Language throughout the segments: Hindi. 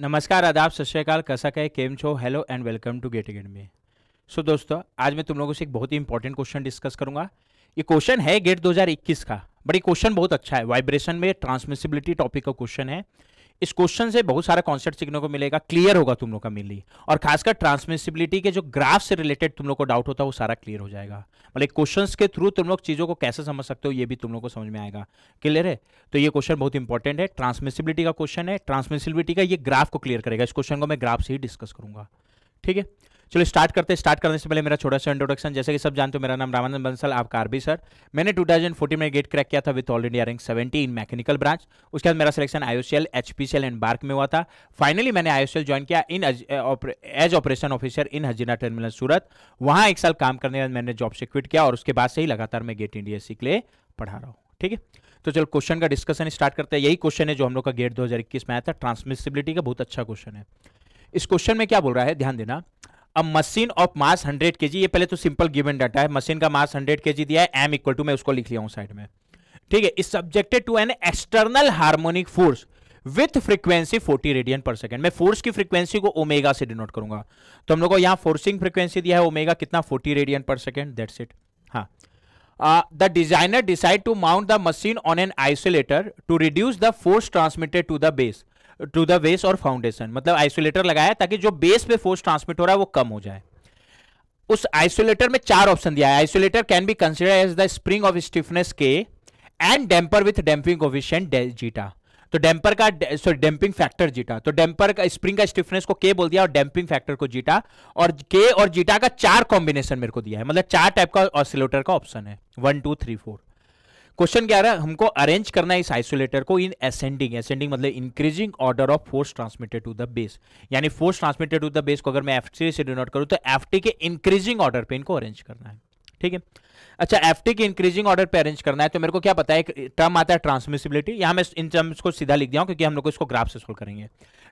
नमस्कार आदाब सत श्रीकाल कसा कहे केम छो hello and welcome to GATE GATE में सो दोस्तों आज मैं तुम लोगों से एक बहुत ही इंपॉर्टेंट क्वेश्चन डिस्कस करूंगा ये क्वेश्चन है गेट 2021 का बट ये क्वेश्चन बहुत अच्छा है वाइब्रेशन में ट्रांसमिसिबिलिटी टॉपिक का क्वेश्चन है इस क्वेश्चन से बहुत सारा कॉन्सेप्ट सीखने को मिलेगा क्लियर होगा तुम लोग का मिली और खासकर ट्रांसमिसिबिलिटी के जो ग्राफ से रिलेटेड तुम लोग को डाउट होता है वो सारा क्लियर हो जाएगा मतलब क्वेश्चन के थ्रू तुम लोग चीज़ों को कैसे समझ सकते हो ये भी तुम लोग को समझ में आएगा क्लियर है तो ये क्वेश्चन बहुत इंपॉर्टेंट है ट्रांसमिसिबिलिटी का क्वेश्चन है ट्रांसमिसिबिलिटी का ये ग्राफ को क्लियर करेगा इस क्वेश्चन को मैं ग्राफ से ही डिस्कस करूंगा ठीक है चलो स्टार्ट करते स्टार्ट करने से पहले मेरा छोटा सा इंट्रोडक्शन जैसे कि सब जानते हो मेरा नाम रामानंद बंसल आपका आरबी सर मैंने 2014 में गेट क्रैक किया था with all India rank seventy in mechanical branch उसके बाद मेरा selection IOCL HPCL and BARC में हुआ था फाइनली मैंने आईओसीएल ज्वाइन किया in as operation officer in Hazira terminal Surat वहाँ एक साल काम करने के बाद मैंने जॉब से क्विट किया और उसके बाद से ही लगातार मैं गेट इंडिया सी के लिए पढ़ा रहा हूँ ठीक है तो चलो क्वेश्चन का डिस्कशन स्टार्ट करते हैं यही क्वेश्चन है जो हम लोग का गेट इक्कीस में आया था ट्रांसमिसिबिलिटी का बहुत अच्छा क्वेश्चन है इस क्वेश्चन में क्या बोल रहा है ध्यान देना अब मशीन ऑफ मास 100 के ये पहले तो सिंपल गिवन डाटा है मशीन का मास 100 के दिया है एम इक्वल टू मैं उसको लिख लिया हूं साइड में ठीक है इस subjected to an external harmonic force with frequency 40 radian पर सेकंड मैं फोर्स की फ्रीक्वेंसी को ओमेगा से डिनोट करूंगा तो हम लोग को यहां फोर्सिंग फ्रीक्वेंसी दिया है ओमेगा कितना 40 रेडियन पर सेकंड दैट्स इट हाँ the designer decide to mount the machine on an isolator to reduce the force transmitted to the base to the base और फाउंडेशन मतलब आइसोलेटर लगाया ताकि जो बेस पे फोर्स ट्रांसमिट हो रहा है वो कम हो जाए उस आइसोलेटर में चार ऑप्शन दिया है isolator can be consider as the spring of stiffness K and damper with damping coefficient zeta तो डेम्पर का सॉरी डेम्पिंग फैक्टर जीटा तो डेम्पर का स्प्रिंग का स्टिफनेस को के बोल दिया और डेम्पिंग फैक्टर को जीटा और के और जीटा का चार कॉम्बिनेशन मेरे को दिया है मतलब चार टाइप का ऑसिलेटर का ऑप्शन है one two three four question क्या रहा है हमको अरेंज करना है इस आइसोलेटर को इन एसेंडिंग एसेंडिंग मतलब increasing order of force transmitted to the base यानी force transmitted to the base को अगर मैं एफ से डिनोट करूं तो एफ के इंक्रीजिंग ऑर्डर पे इनको अरेंज करना है ठीक है अच्छा एफ के इंक्रीजिंग ऑर्डर पे अरेंज करना है तो मेरे को क्या पता है टर्म आता है ट्रांसमिसिबिलिटी यहां मैं इन टर्म्स को सीधा लिख दिया हूं क्योंकि हम लोग इसको ग्राफ से सोल्व करेंगे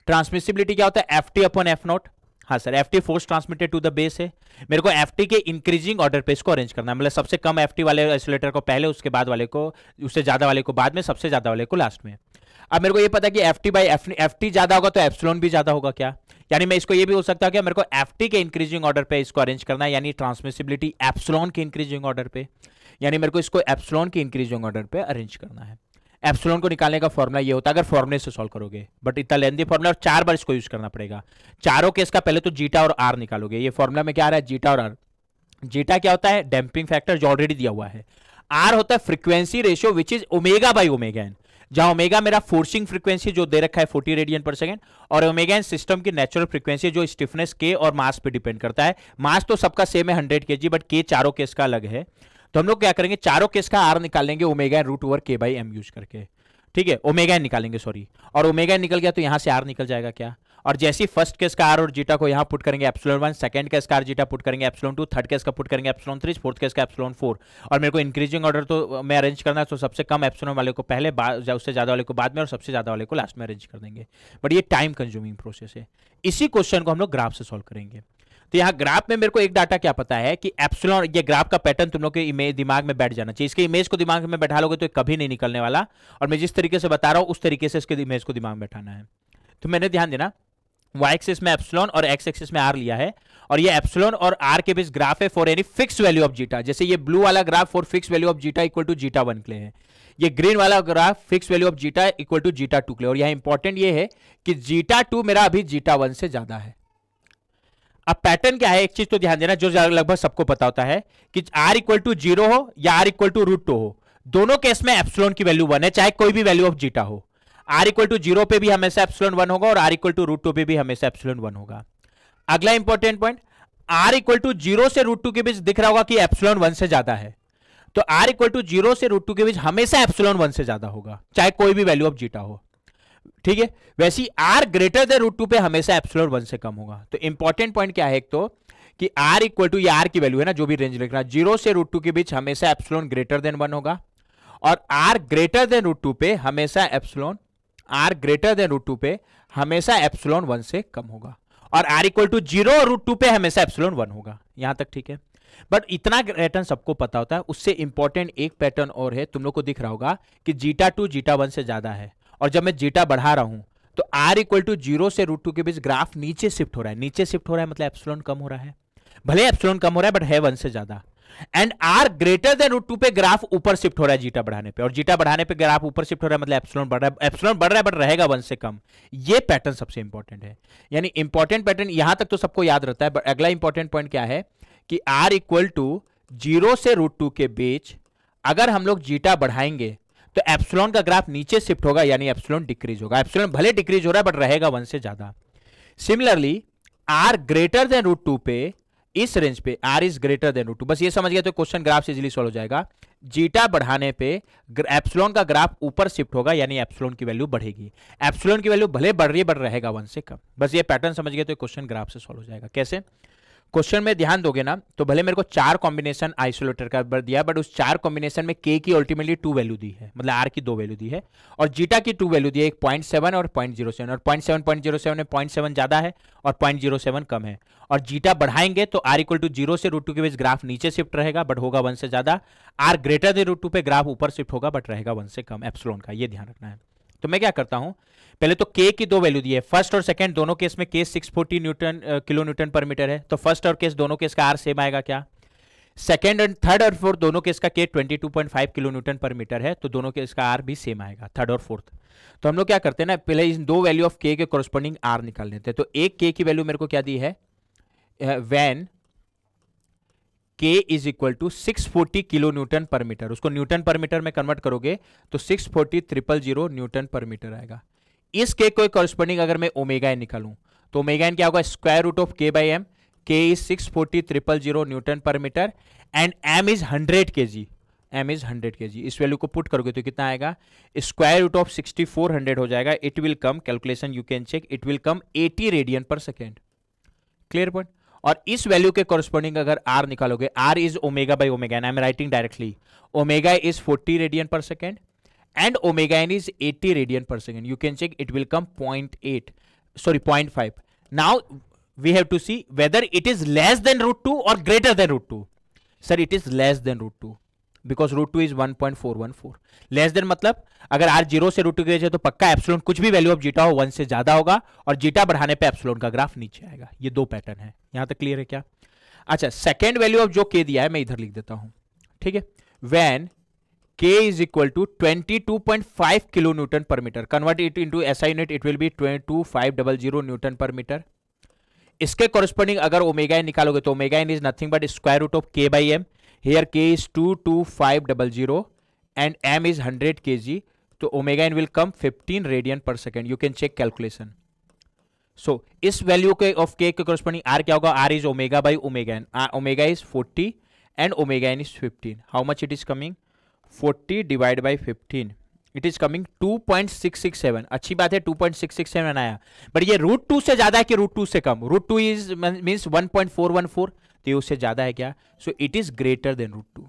ट्रांसमिसिबिलिटी क्या होता है F T upon F naught हाँ sir F T force transmitted to the base है मेरे को एफ टी के इंक्रीजिंग ऑर्डर पे इसको अरेंज करना है मतलब सबसे कम एफ टी वाले एसोलेटर को पहले उसके बाद वाले को उससे ज़्यादा वाले को बाद में सबसे ज़्यादा वाले को लास्ट में अब मेरे को ये पता है कि F T by F F T ज़्यादा होगा तो एप्सलोन भी ज़्यादा होगा क्या यानी मैं इसको ये भी हो सकता है कि मेरे को एफ टी के इंक्रीजिंग ऑर्डर पे इसको अरेंज करना है यानी ट्रांसमिसिबिलिटी एप्सलोन के इंक्रीजिंग ऑर्डर पे यानी मेरे को इसको एप्सलोन के इंक्रीजिंग ऑर्डर पे अरेंज करना है एप्सलोन को निकालने का फॉर्मुला ये होता है अगर फॉर्मुले से सॉल्व करोगे बट इतना लेंदी फॉर्मुला चार बार इसको यूज करना पड़ेगा चारों केस का पहले तो जीटा और आर निकालोगे ये फॉर्मुला में क्या आ रहा है जीटा और आर जीटा क्या होता है डैम्पिंग फैक्टर जो ऑलरेडी दिया हुआ है आर होता है frequency ratio which is omega by omega N जहां ओमेगा मेरा फोर्सिंग फ्रीक्वेंसी जो दे रखा है 40 रेडियन पर सेकंड और ओमेगा एन सिस्टम की नेचुरल फ्रीक्वेंसी जो स्टिफनेस के और मास पे डिपेंड करता है मास तो सबका सेम है 100 के बट के चारों केस का अलग है तो हम लोग क्या करेंगे चारों केस का आर निकालेंगे omega N root over K by M use करके ठीक है ओमेगा एन निकालेंगे सॉरी और ओमेगा एन निकल गया तो यहाँ से आर निकल जाएगा क्या और जैसे ही फर्स्ट केस का आर और जीटा को यहाँ पुट करेंगे एप्सलोन वन सेकंड केस का आर जीटा पुट करेंगे एप्सलोन टू थर्ड केस का पुट करेंगे एप्सलोन थ्री फोर्थ केस का एप्सलोन फोर और मेरे को इंक्रीजिंग ऑर्डर तो मैं अरेंज करना है तो सबसे कम एप्सलोन वाले को पहले उससे ज़्यादा वाले को बाद में और सबसे ज़्यादा वाले को लास्ट में अरेंज कर देंगे बट ये टाइम कंज्यूमिंग प्रोसेस है इसी क्वेश्चन को हम लोग ग्राफ से सॉल्व करेंगे तो यहाँ ग्राफ में मेरे को एक डाटा क्या पता है कि एप्सिलॉन ये ग्राफ का पैटर्न तुम लोग के दिमाग में बैठ जाना चाहिए इसके इमेज को दिमाग में बैठा लोगे तो कभी नहीं निकलने वाला और मैं जिस तरीके से बता रहा हूँ उस तरीके से इसके इमेज को दिमाग में बैठाना है तो मैंने ध्यान देना वाई एक्सिस में एप्सलॉन और एक्स एक्सिस में आर लिया है और ये एप्सलॉन और आर के बीच ग्राफ है for any fix value of zeta जैसे ये ब्लू वाला graph for fix value of zeta equal to zeta one के लिए है ये ग्रीन वाला graph fix value of zeta equal to zeta two के लिए और यहाँ इंपॉर्टेंट ये है कि जीटा टू मेरा अभी जीटा वन से ज्यादा है अब पैटर्न क्या है एक चीज तो ध्यान देना जो लगभग सबको पता होता है कि आर इक्वल टू जीरो हो या R equal to root two हो दोनों केस में एप्सलोन की वैल्यू वन है चाहे कोई भी वैल्यू ऑफ जीटा हो आर इक्वल टू जीरो पे भी हमेशा एप्सलोन वन होगा और R equal to root two पे भी हमेशा एप्सलोन वन होगा अगला important point R equal to zero से रूट टू के बीच दिख रहा होगा कि एप्सलोन वन से ज्यादा है तो आर इक्वल टू जीरो से रूट टू के बीच हमेशा एप्सलोन वन से ज्यादा होगा चाहे कोई भी वैल्यू ऑफ जीटा हो ठीक है वैसी R greater than root two पे हमेशा एप्सलोर वन से कम होगा तो इंपॉर्टेंट पॉइंट क्या है एक तो कि आर इक्वल टू ये आर की वैल्यू है ना जो भी रेंज लिखना जीरो से रूट टू के बीच हमेशा एप्सलोन ग्रेटर देन वन होगा और R greater than root two पे हमेशा epsilon R greater than root two पे हमेशा एप्सलोन वन से कम होगा और R equal to zero root two पे हमेशा एप्सलोन वन होगा यहां तक ठीक है बट इतना पैटर्न सबको पता होता है उससे इंपॉर्टेंट एक पैटर्न और है तुम लोग को दिख रहा होगा कि जीटा टू जीटा वन से ज्यादा है और जब मैं जीटा बढ़ा रहा हूं तो आर इक्वल टू जीरो से रूट टू के बीच ग्राफ नीचे शिफ्ट हो रहा है नीचे शिफ्ट हो रहा है मतलब एप्सलोन कम हो रहा है भले एप्सलोन कम हो रहा है बट है वन से ज्यादा and R greater than root two पे ग्राफ ऊपर शिफ्ट हो रहा है जीटा बढ़ाने पे और जीटा बढ़ाने पे ग्राफ ऊपर शिफ्ट हो रहा है मतलब एप्सलोन बढ़ रहा है एप्सलोन बढ़ रहा है बट रहेगा वन से कम ये पैटर्न सबसे इंपॉर्टेंट है यानी इंपॉर्टेंट पैटर्न यहां तक तो सबको याद रहता है बट अगला इंपॉर्टेंट पॉइंट क्या है कि आर इक्वल टू जीरो से रूट टू के बीच अगर हम लोग जीटा बढ़ाएंगे तो एप्सलॉन का ग्राफ नीचे शिफ्ट होगा यानी एप्सलॉन डिक्रीज होगा एप्सलॉन भले डिक्रीज हो रहा है बट रहेगा वन से ज्यादा similarly R greater than root two पे इस रेंज पे R is greater than root two बस ये समझ गया तो क्वेश्चन ग्राफ से इजिली सॉल्व हो जाएगा जीटा बढ़ाने पे एप्सलॉन का ग्राफ ऊपर शिफ्ट होगा यानी एप्सलॉन की वैल्यू बढ़ेगी एप्सलॉन की वैल्यू भले बढ़ रही है बट रहेगा वन से कम बस ये पैटर्न समझ गए तो क्वेश्चन ग्राफ से सॉल्व हो जाएगा कैसे क्वेश्चन में ध्यान दोगे ना तो भले मेरे को चार कॉम्बिनेशन आइसोलेटर का दिया बट उस चार कॉम्बिनेशन में के की अल्टीमेटली टू वैल्यू दी है मतलब आर की दो वैल्यू दी है और जीटा की टू वैल्यू दी है एक पॉइंट सेवन और पॉइंट जीरो सेवन और point seven point zero seven में पॉइंट सेवन ज्यादा है और पॉइंट जीरो सेवन कम है और जीटा बढ़ाएंगे तो आर इक्वल टू जीरो से रूट टू के बीच ग्राफ नीचे शिफ्ट रहेगा बट होगा वन से ज्यादा R greater than root two पे ग्राफ ऊपर शिफ्ट होगा बट रहेगा वन से कम एप्सलोन का ये ध्यान रखना है तो मैं क्या करता हूं पहले तो के की दो वैल्यू दी है फर्स्ट और सेकंड दोनों केस में case 640 newton kilo newton per meter है तो फर्स्ट और केस दोनों केस का आर सेम आएगा क्या सेकंड एंड थर्ड और फोर्थ दोनों केस का के 22.5 किलो न्यूटन पर मीटर है तो दोनों केस का आर भी सेम आएगा थर्ड और फोर्थ तो हम लोग क्या करते हैं ना पहले इन दो वैल्यू ऑफ के के कॉरस्पॉन्डिंग आर निकाल लेते हैं तो एक के की वैल्यू मेरे को क्या दी है when uh, K is equal to six forty kilo newton per meter उसको न्यूटन पर मीटर में कन्वर्ट करोगे तो six forty triple zero newton per meter आएगा इस के को कॉरस्पॉन्डिंग अगर मैं ओमेगा एन तो ओमेगा एन क्या होगा square root of K by M K is six forty triple zero newton per meter and M is hundred K G M is hundred K जी इस वैल्यू को पुट करोगे तो कितना आएगा square root of sixty four hundred हो जाएगा it will come calculation you can check it will come eighty radian per second clear point और इस वैल्यू के कॉरस्पॉन्डिंग अगर आर निकालोगे R is omega by omega N I am writing directly omega is forty radian per second and omega N is eighty radian per second you can check it will come point eight sorry point five now we have to see whether it is less than root two और greater than root two sir it is less than root two because root two is one point four one four less than मतलब अगर आर जीरो से रूट टू गए तो पक्का एप्सलोन कुछ भी वैल्यू ऑफ जीटा हो वन से ज्यादा होगा और जीटा बढ़ाने पे एप्सलोन का ग्राफ नीचे आएगा ये दो पैटर्न है यहां तक क्लियर है क्या अच्छा सेकेंड वैल्यू ऑफ जो के दिया है मैं इधर लिख देता हूं ठीक है when K is equal to twenty two point five kilo newton per meter convert it into S I unit it will be twenty two five double zero newton per meter इसके कॉरस्पॉन्डिंग अगर ओमेगा निकालोगे तो omega is nothing but square root of K by M here K is two two five double zero and M is hundred K G तो omega N will come fifteen radian per second you can check calculation so इस वैल्यू के ऑफ के कॉरस्पॉन्डिंग आर क्या होगा R is omega by omega N omega is forty and omega N is fifteen how much it is coming forty divide by fifteen it is coming 2.667 अच्छी बात है 2.667 आया बट ये रूट टू से ज्यादा है कि रूट टू से कम रूट टू इज मीन्स 1.414 तो ये उससे ज़्यादा है क्या so it is greater than root two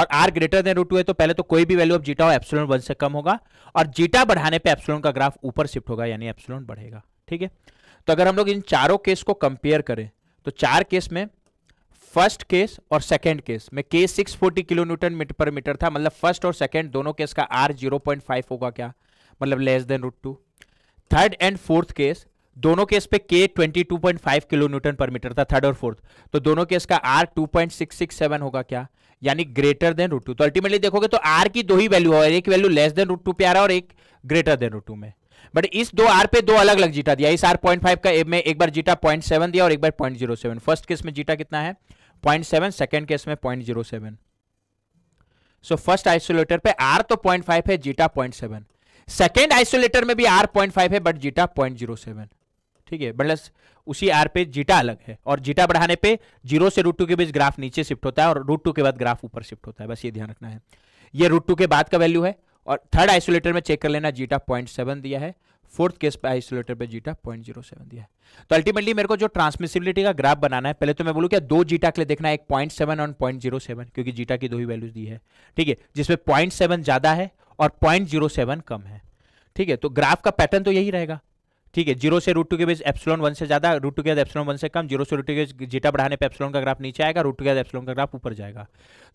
और R greater than root two है तो पहले तो कोई भी वैल्यू ऑफ जीटा और एप्सलोन वन से कम होगा और जीटा बढ़ाने पर एप्सलोन का ग्राफ ऊपर शिफ्ट होगा यानी एप्सलोन बढ़ेगा ठीक है तो अगर हम लोग इन चारों केस को कंपेयर करें तो चार केस में फर्स्ट केस और सेकेंड केस में case six forty kilo newton per meter था मतलब फर्स्ट और सेकेंड दोनों केस का आर जीरो पॉइंट फाइव होगा क्या मतलब less than root two third and fourth case दोनों केस पे K 22.5 kilo newton per meter था थर्ड और फोर्थ तो दोनों केस का आर 2.667 होगा क्या यानी ग्रेटर देन रूट टू तो अल्टीमेटली देखोगे तो आर की दो ही वैल्यू है एक वैल्यू लेस देन रूट टू पे आ रहा है और एक ग्रेटर देन रूट टू में बट इस दो आर पे दो अलग अलग जीटा दिया इस आर पॉइंट का में एक बार जीटा पॉइंट दिया और एक बार पॉइंट फर्स्ट केस में जीटा कितना है पॉइंट सेवन केस में पॉइंट सो फर्स्ट आइसोलेटर पे आर तो पॉइंट है जीटा पॉइंट सेकेंड आइसोलेटर में भी आर पॉइंट फाइव है but zeta point zero seven ठीक है बटलेस मतलब उसी आर पे जीटा अलग है और जीटा बढ़ाने पे जीरो से रूट टू के बीच ग्राफ नीचे शिफ्ट होता है और रूट टू के बाद ग्राफ ऊपर शिफ्ट होता है बस ये ध्यान रखना है ये रूट टू के बाद का वैल्यू है और थर्ड आइसोलेटर में चेक कर लेना जीटा पॉइंट सेवन दिया है फोर्थ केस पे आइसोलेटर पे जीटा पॉइंट जीरो सेवन दिया है तो अल्टीमेटली मेरे को जो ट्रांसमिसिबिलिटी का ग्राफ बनाना है पहले तो मैं बोलूँ क्या दो जीटा के लिए देखना है एक पॉइंट सेवन और पॉइंट जीरो सेवन क्योंकि जीटा की दो ही वैल्यूज दी है ठीक है जिसमें पॉइंट सेवन ज़्यादा है और पॉइंट जीरो सेवन कम है ठीक है तो ग्राफ का पैटर्न तो यही रहेगा ठीक है जीरो से रूट टू के बीच एप्सलॉन वन से ज्यादा रूट टू के बाद एप्सलॉन वन से कम जीरो से रूट टू के बीच जीटा बढ़ाने पे एप्सलॉन का ग्राफ नीचे आएगा रूट टू के बाद एप्सलॉन का ग्राफ ऊपर जाएगा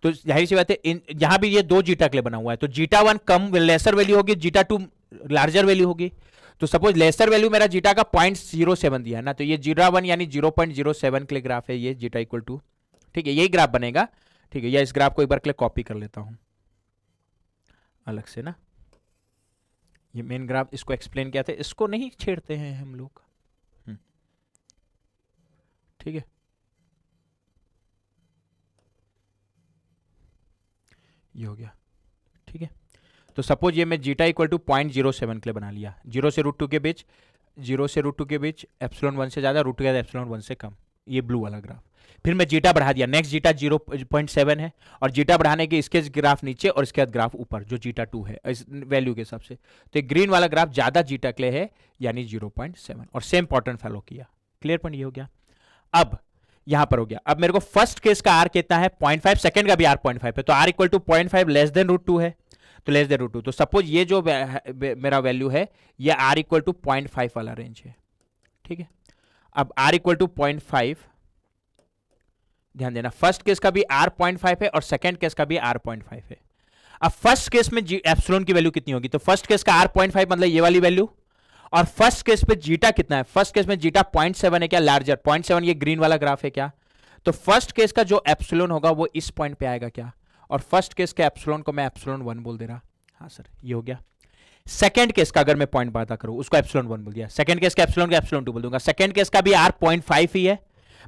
तो जाहिर सी बात है इन यहाँ भी ये दो जीटा के लिए बना हुआ है तो जीटा वन कम लेसर वैल्यू होगी जीटा टू लार्जर वैल्यू होगी तो सपोज लेसर वैल्यू मेरा जीटा का पॉइंट जीरो सेवन दिया ना तो ये जीटा वन यानी जीरो पॉइंट जीरो सेवन के लिए ग्राफ है ये जीटा इक्वल टू ठीक है यही ग्राफ बनेगा ठीक है या इस ग्राफ को एक बार के लिए कॉपी कर लेता हूँ अलग से ना ये मेन ग्राफ इसको एक्सप्लेन किया था इसको नहीं छेड़ते हैं हम लोग हम्म। ठीक है ये हो गया ठीक है तो सपोज ये मैं zeta equal to point zero seven के लिए बना लिया जीरो से रूट टू के बीच जीरो से रूट टू के बीच एप्सलॉन वन से ज़्यादा रूट टू के एप्सलॉन वन से कम ये ब्लू वाला ग्राफ फिर मैं जीटा बढ़ा दिया next zeta zero point seven है और जीटा बढ़ाने के इसके ग्राफ नीचे और इसके बाद ग्राफ ऊपर जो जीटा टू है इस वैल्यू के हिसाब से तो एक ग्रीन वाला ग्राफ ज़्यादा जीटा के लिए है यानी जीरो पॉइंट सेवन और सेम पॉटर्न फॉलो किया क्लियर पॉइंट ये हो गया अब यहां पर हो गया अब मेरे को फर्स्ट केस का आर कितना है पॉइंट फाइव सेकेंड का भी आर पॉइंट फाइव है तो R equal to point five less than root two है तो लेस देन रूट टू तो सपोज ये जो मेरा वैल्यू है ये R equal to point five वाला रेंज है ठीक है अब R equal to point five ध्यान देना फर्स्ट केस का भी आर पॉइंट फाइव है और सेकेंड केस का भी आर पॉइंट फाइव है अब फर्स्ट केस में जी एप्सलोन की वैल्यू कितनी होगी तो फर्स्ट केस का आर पॉइंट फाइव मतलब ये वाली वैल्यू और फर्स्ट केस पे जीटा कितना है फर्स्ट केस में जीटा पॉइंट सेवन है क्या लार्जर पॉइंट सेवन ये ग्रीन वाला ग्राफ है क्या तो फर्स्ट केस का जो एप्सलोन होगा वो इस पॉइंट पे आएगा क्या और फर्स्ट केस के एप्सलोन को मैं एप्सलोन वन बोल दे रहा हाँ सर ये हो गया सेकेंड केस का अगर मैं पॉइंट बात करूं उसको एप्सलोन वन बोल दिया सेकंड केस का एप्सलोन का एप्सलोन टू बोल दूंगा सेकंड केस का भी आर पॉइंट फाइव ही है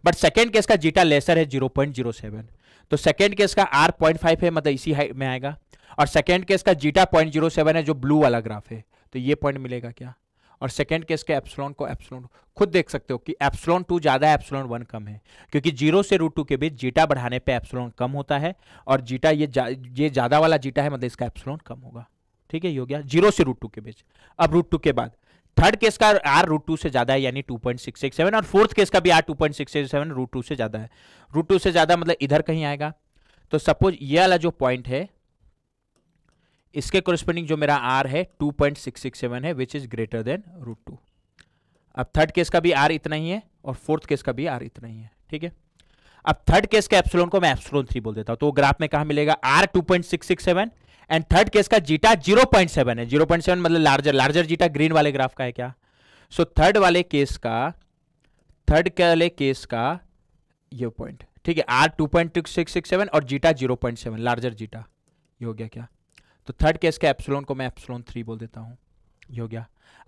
बट सेकेंड केस का जीटा लेसर है जीरो पॉइंट जीरो सेवन तो सेकेंड केस का आर पॉइंट फाइव है मतलब इसी हाइट में आएगा और सेकेंड केस का जीटा पॉइंट जीरो सेवन है जो ब्लू वाला ग्राफ है तो ये पॉइंट मिलेगा क्या और सेकेंड केस के एप्सलॉन को एप्सलॉन खुद देख सकते हो कि एप्सलॉन टू ज़्यादा एप्सलॉन वन कम है क्योंकि जीरो से रूट टू के बीच जीटा बढ़ाने पे एप्सलॉन कम होता है और जीटा ये जा, ये ज़्यादा वाला जीटा है मतलब इसका एप्सलॉन कम होगा ठीक है ये हो गया जीरो से रूट टू के बीच अब रूट टू के बाद थर्ड केस का आर रूट टू से ज्यादा है यानी two point six six seven और फोर्थ केस का भी R two point six six seven root two से ज्यादा है रूट टू से ज्यादा मतलब इधर कहीं आएगा तो सपोज ये वाला जो पॉइंट है इसके कोरिस्पॉन्डिंग जो मेरा आर है two point six six seven है which is greater than root two अब थर्ड केस का भी आर इतना ही है और फोर्थ केस का भी आर इतना ही है ठीक है अब थर्ड केस के एप्सलोन को मैं एप्सलोन थ्री बोल देता हूं तो ग्राफ में कहा मिलेगा R two point six six seven and third case का जीटा 0.7 है 0.7 मतलब लार्जर लार्जर जीटा ग्रीन वाले ग्राफ का है क्या सो so, थर्ड वाले केस का थर्ड के वाले केस का ये पॉइंट ठीक है R two point six six seven और zeta zero point seven larger zeta ये हो गया क्या तो थर्ड केस का एप्सलोन को मैं एप्सलोन थ्री बोल देता हूँ ये हो गया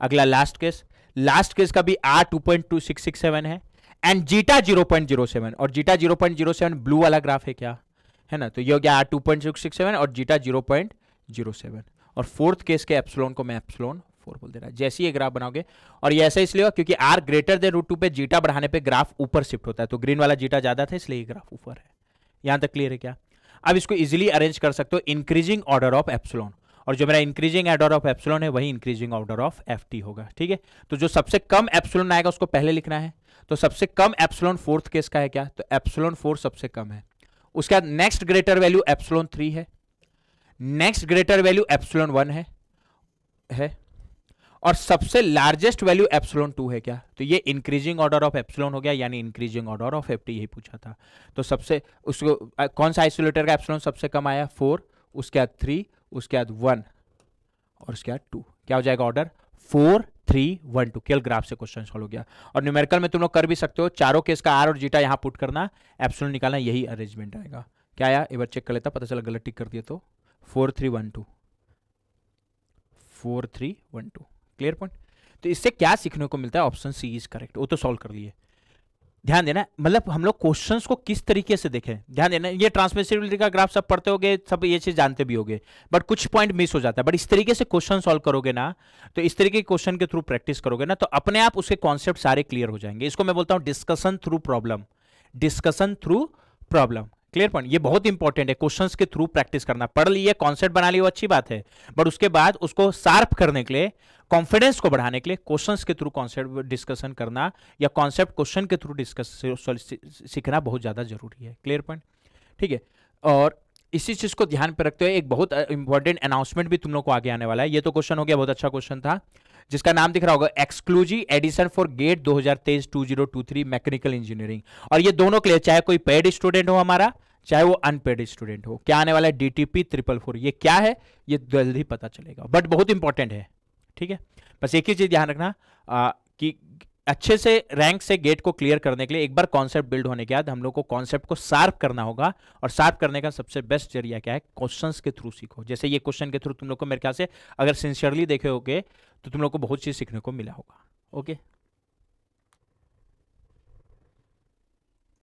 अगला लास्ट केस लास्ट केस का भी R two point two six six seven है and zeta zero point zero seven और zeta zero point zero seven blue वाला ग्राफ है क्या है ना तो ये हो गया R two point six six seven और zeta zero point zero seven और फोर्थ केस के एप्सलोन को मैं एप्सलोन फोर बोल दे रहा है जैसे ही ग्राफ बनाओगे और ये ऐसा इसलिए होगा क्योंकि R greater than root two पे जीटा बढ़ाने पे ग्राफ ऊपर शिफ्ट होता है तो ग्रीन वाला जीटा ज्यादा था इसलिए ग्राफ ऊपर है यहां तक क्लियर है क्या अब इसको इजिली अरेंज कर सकते हो इंक्रीजिंग ऑर्डर ऑफ एप्सलोन और जो मेरा इंक्रीजिंग ऑर्डर ऑफ एप्सलोन है वही इंक्रीजिंग ऑर्डर ऑफ एफ होगा ठीक है तो जो सबसे कम एप्सलोन आएगा उसको पहले लिखना है तो सबसे कम एप्सलोन फोर्थ केस का है क्या तो एप्सलोन फोर सबसे कम है उसके बाद next greater value epsilon three है next greater value epsilon one है है और सबसे लार्जेस्ट वैल्यू एप्सलोन टू है क्या तो ये इंक्रीजिंग ऑर्डर ऑफ एप्सलोन हो गया यानी इंक्रीजिंग ऑर्डर ऑफ एफ यही पूछा था तो सबसे उसको कौन सा आइसोलेटर का एप्सलोन सबसे कम आया फोर उसके बाद थ्री उसके बाद वन और उसके बाद टू क्या हो जाएगा order four three one two केल ग्राफ से क्वेश्चन सॉल्व हो गया और न्यूमेरिकल में तुम लोग कर भी सकते हो चारों केस का आर और जीटा यहाँ पुट करना एप्सुल निकालना यही अरेंजमेंट आएगा क्या आया एक बार चेक कर लेता पता चला गलत टिक कर दिए तो four three one two four three one two clear point तो इससे क्या सीखने को मिलता है ऑप्शन सी इज करेक्ट वो तो सॉल्व कर लिए ध्यान देना मतलब हम लोग क्वेश्चन को किस तरीके से देखें ध्यान देना ये ट्रांसमिसिबिलिटी का ग्राफ सब पढ़ते हो सब ये चीज जानते भी हो बट कुछ पॉइंट मिस हो जाता है बट इस तरीके से क्वेश्चन सॉल्व करोगे ना तो इस तरीके के क्वेश्चन के थ्रू प्रैक्टिस करोगे ना तो अपने आप उसके कॉन्सेप्ट सारे क्लियर हो जाएंगे इसको मैं बोलता हूँ discussion through problem discussion through problem clear point ये बहुत इंपॉर्टेंट है क्वेश्चन के थ्रू प्रैक्टिस करना पढ़ लिए कॉन्सेप्ट बना लिया अच्छी बात है बट उसके बाद उसको शार्प करने के लिए कॉन्फिडेंस को बढ़ाने के लिए क्वेश्चंस के थ्रू कॉन्सेप्ट डिस्कशन करना या कॉन्सेप्ट क्वेश्चन के थ्रू डिस्कस सीखना बहुत ज़्यादा जरूरी है क्लियर पॉइंट ठीक है और इसी चीज़ को ध्यान पर रखते हुए एक बहुत इंपॉर्टेंट अनाउंसमेंट भी तुम लोग को आगे आने वाला है ये तो क्वेश्चन हो गया बहुत अच्छा क्वेश्चन था जिसका नाम दिख रहा होगा exclusive edition for GATE 2023 2023 mechanical engineering और ये दोनों के लिए चाहे कोई पेड स्टूडेंट हो हमारा चाहे वो अनपेड स्टूडेंट हो क्या आने वाला है डीटीपी ट्रिपल फोर ये क्या है ये जल्द ही पता चलेगा बट बहुत इंपॉर्टेंट है ठीक है बस एक ही चीज ध्यान रखना आ, कि अच्छे से रैंक से गेट को क्लियर करने के लिए एक बार कॉन्सेप्ट बिल्ड होने के बाद हम लोग को कॉन्सेप्ट को सार्फ करना होगा और शार्प करने का सबसे बेस्ट जरिया क्या है क्वेश्चंस के थ्रू सीखो जैसे ये क्वेश्चन के थ्रू तुम लोग को मेरे ख्याल से अगर सिंसियरली देखे होगे तो तुम लोग को बहुत चीज़ सीखने को मिला होगा ओके